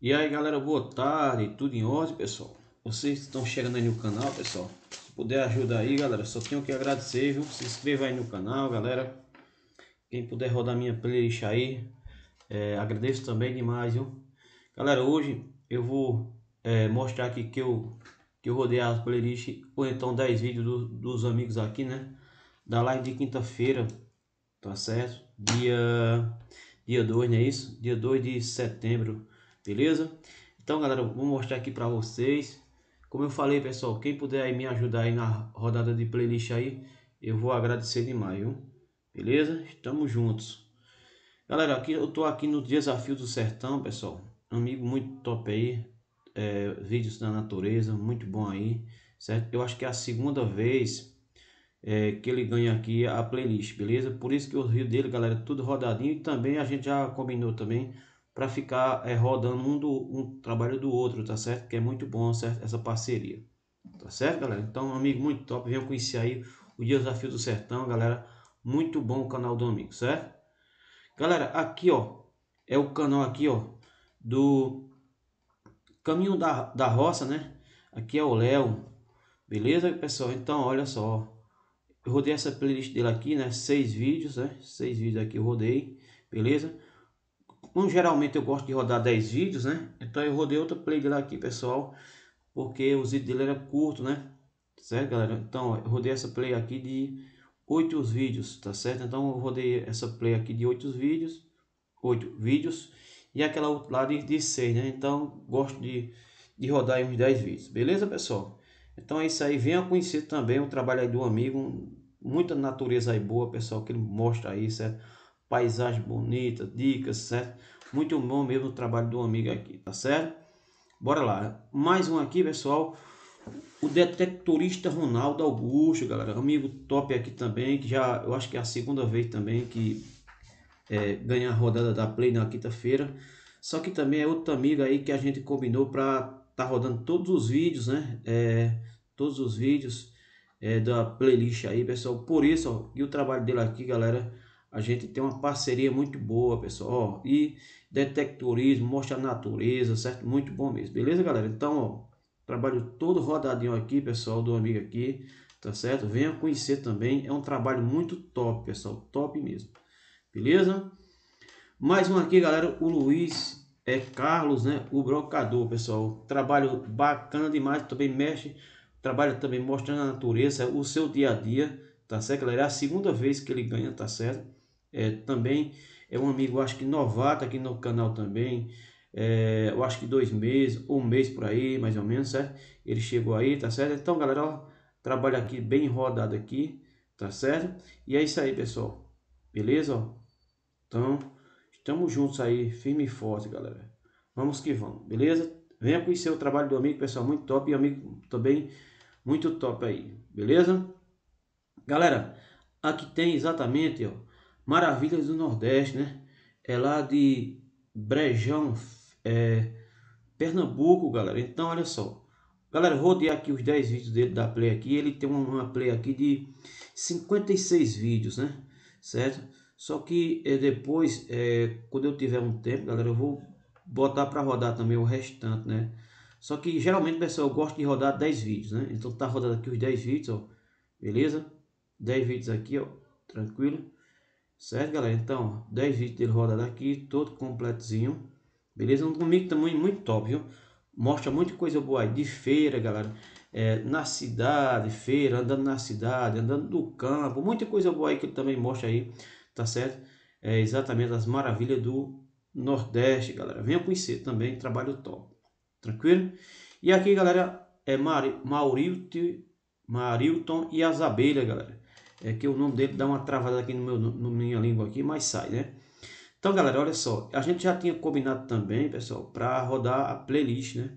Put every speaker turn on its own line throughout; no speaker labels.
E aí galera, boa tarde, tudo em ordem pessoal? Vocês estão chegando aí no canal pessoal, se puder ajudar aí galera, só tenho que agradecer viu? Se inscreva aí no canal galera, quem puder rodar minha playlist aí, é, agradeço também demais viu? Galera, hoje eu vou é, mostrar aqui que eu, que eu rodei as playlists, ou então 10 vídeos do, dos amigos aqui né, da live de quinta-feira, tá certo? Dia, dia 2, não é isso? Dia 2 de setembro Beleza? Então, galera, vou mostrar aqui para vocês. Como eu falei, pessoal, quem puder aí me ajudar aí na rodada de playlist aí, eu vou agradecer demais, viu? Beleza? Estamos juntos. Galera, aqui eu tô aqui no Desafio do Sertão, pessoal. Amigo muito top aí. É, vídeos da natureza, muito bom aí. Certo? Eu acho que é a segunda vez é, que ele ganha aqui a playlist, beleza? Por isso que o rio dele, galera, é tudo rodadinho. E também a gente já combinou também para ficar é, rodando um, do, um trabalho do outro, tá certo? Que é muito bom tá certo? essa parceria, tá certo, galera? Então, amigo, muito top, venham conhecer aí o Desafio do Sertão, galera. Muito bom o canal do amigo, certo? Galera, aqui, ó, é o canal aqui, ó, do Caminho da, da Roça, né? Aqui é o Léo, beleza, pessoal? Então, olha só, eu rodei essa playlist dele aqui, né? Seis vídeos, né? Seis vídeos aqui eu rodei, beleza? Como geralmente eu gosto de rodar 10 vídeos, né? Então eu rodei outra playground aqui, pessoal. Porque o vídeo dele era curto, né? Certo, galera? Então, eu rodei essa play aqui de 8 vídeos, tá certo? Então, eu rodei essa play aqui de 8 vídeos. 8 vídeos. E aquela outra lá de, de 6, né? Então, gosto de, de rodar uns 10 vídeos. Beleza, pessoal? Então, é isso aí. Venha conhecer também o trabalho aí do amigo. Muita natureza aí boa, pessoal, que ele mostra aí, certo? paisagem bonita, dicas, certo? Muito bom mesmo o trabalho do amigo aqui, tá certo? Bora lá. Mais um aqui, pessoal. O detectorista Ronaldo Augusto, galera. Amigo top aqui também, que já, eu acho que é a segunda vez também que é, ganha a rodada da Play na quinta-feira. Só que também é outro amigo aí que a gente combinou para tá rodando todos os vídeos, né? É, todos os vídeos é, da playlist aí, pessoal. Por isso, ó, e o trabalho dele aqui, galera a gente tem uma parceria muito boa, pessoal. Ó, e detectorismo, mostra a natureza, certo? Muito bom mesmo. Beleza, galera? Então, ó, trabalho todo rodadinho aqui, pessoal, do amigo aqui, tá certo? Venha conhecer também. É um trabalho muito top, pessoal. Top mesmo. Beleza? Mais um aqui, galera. O Luiz é Carlos, né? O brocador, pessoal. Trabalho bacana demais. Também mexe. Trabalha também mostrando a natureza, o seu dia a dia tá certo, galera? É a segunda vez que ele ganha, tá certo? é, também é um amigo, acho que novato aqui no canal também. É, eu acho que dois meses, um mês por aí, mais ou menos, certo? Ele chegou aí, tá certo? Então, galera, ó, trabalho aqui bem rodado aqui, tá certo? E é isso aí, pessoal. Beleza? Então, estamos juntos aí, firme e forte, galera. Vamos que vamos, beleza? Venha conhecer o trabalho do amigo, pessoal, muito top. E amigo também, muito top aí, beleza? Galera, aqui tem exatamente, ó, Maravilhas do Nordeste, né? É lá de Brejão, é, Pernambuco, galera. Então, olha só. Galera, rodei aqui os 10 vídeos dele da Play aqui. Ele tem uma, Play aqui de 56 vídeos, né? Certo? Só que é, depois, é, quando eu tiver um tempo, galera, eu vou botar para rodar também o restante, né? Só que geralmente, pessoal, eu gosto de rodar 10 vídeos, né? Então tá rodando aqui os 10 vídeos, ó. Beleza? 10 vídeos aqui, ó. Tranquilo. Certo, galera? Então, 10 vídeos dele rodado aqui, todo completozinho. Beleza? Um domingo também muito top, viu? Mostra muita coisa boa aí, de feira, galera. É, na cidade, feira, andando na cidade, andando no campo. Muita coisa boa aí que ele também mostra aí, tá certo? É exatamente as maravilhas do Nordeste, galera. Venha conhecer também, trabalho top. Tranquilo? E aqui, galera, é Mari, Maurilton e as abelhas, galera. É que o nome dele dá uma travada aqui no meu, no minha língua aqui, mas sai, né? Então, galera, olha só. A gente já tinha combinado também, pessoal, para rodar a playlist, né?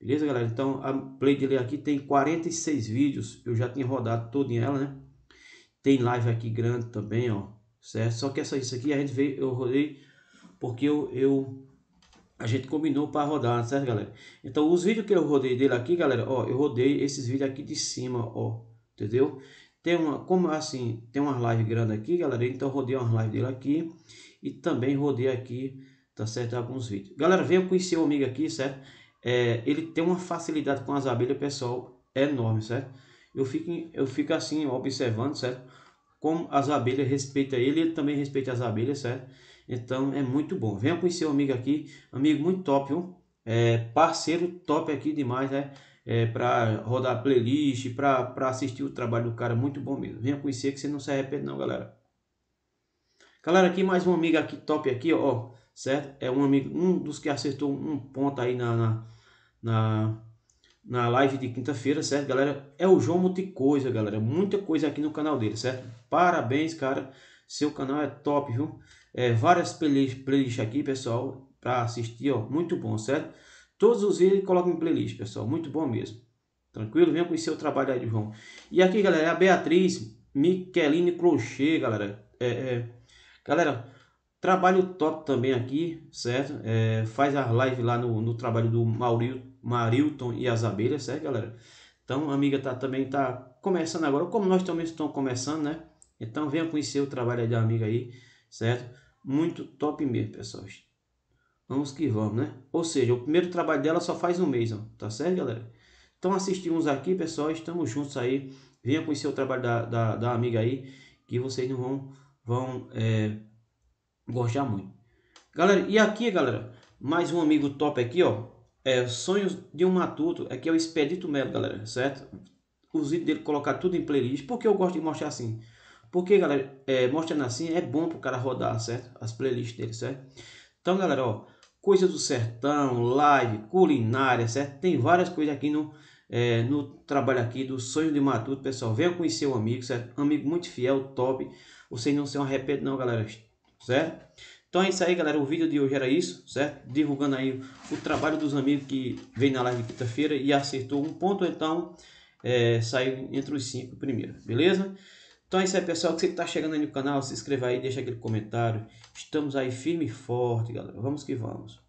Beleza, galera? Então, a playlist aqui tem 46 vídeos. Eu já tinha rodado toda ela, né? Tem live aqui grande também, ó. Certo? Só que essa isso aqui a gente veio, eu rodei porque eu, eu a gente combinou para rodar, certo, galera? Então, os vídeos que eu rodei dele aqui, galera, ó, eu rodei esses vídeos aqui de cima, ó, entendeu? Tem uma, como assim, tem umas lives grandes aqui, galera. Então rodei umas lives dele aqui e também rodei aqui, tá certo? Alguns vídeos. Galera, venha conhecer o amigo aqui, certo? É, ele tem uma facilidade com as abelhas, pessoal, enorme, certo? Eu fico, eu fico assim, observando, certo? Como as abelhas respeitam ele, ele também respeita as abelhas, certo? Então é muito bom. Venha conhecer o amigo aqui, amigo muito top, viu? É, parceiro top aqui demais, né? é, para rodar playlist, para assistir o trabalho do cara, muito bom mesmo. Venha conhecer que você não se arrepende não, galera. Galera, aqui mais um amigo aqui top aqui, ó, certo? É um amigo, um dos que acertou um ponto aí na, na, na na live de quinta-feira, certo, galera? É o João Monte Coisa, galera. Muita coisa aqui no canal dele, certo? Parabéns, cara. Seu canal é top, viu? É, várias playlists aqui, pessoal, para assistir, ó. Muito bom, certo? Todos os vídeos coloca em playlist, pessoal. Muito bom mesmo. Tranquilo? Venha conhecer o trabalho aí de João. E aqui, galera, é a Beatriz Micheline Crochê, galera. É, é, galera, trabalho top também aqui, certo? É, faz as lives lá no, no trabalho do Maurio, Marilton e as abelhas, certo, galera? Então, a amiga tá, também tá começando agora. Como nós também estamos começando, né? Então, venha conhecer o trabalho da amiga aí, certo? Muito top mesmo, pessoal. Vamos que vamos, né? Ou seja, o primeiro trabalho dela só faz um mês, ó. tá certo, galera? Então assistimos aqui, pessoal. Estamos juntos aí. Venha conhecer o trabalho da, da, da amiga aí, que vocês não vão, vão é, gostar muito. Galera, e aqui, galera, mais um amigo top aqui, ó. É, Sonhos de um Matuto. Aqui é, é o Expedito Melo, galera, certo? Os itens dele colocar tudo em playlist. Porque eu gosto de mostrar assim? Porque, galera, é, mostrando assim é bom pro cara rodar, certo? As playlists dele, certo? Então, galera, ó coisa do sertão, live, culinária, certo? Tem várias coisas aqui no, é, no trabalho aqui do Sonho de Matuto, pessoal. Venha conhecer o amigo, certo? Amigo muito fiel, top. Vocês não se arrependem não, galera, certo? Então é isso aí, galera. O vídeo de hoje era isso, certo? Divulgando aí o trabalho dos amigos que veio na live quinta-feira e acertou um ponto, então é, saiu entre os cinco primeiros, beleza? Então é isso aí, pessoal. se você está chegando aí no canal, se inscreva aí, deixa aquele comentário. Estamos aí firme e forte, galera. Vamos que vamos.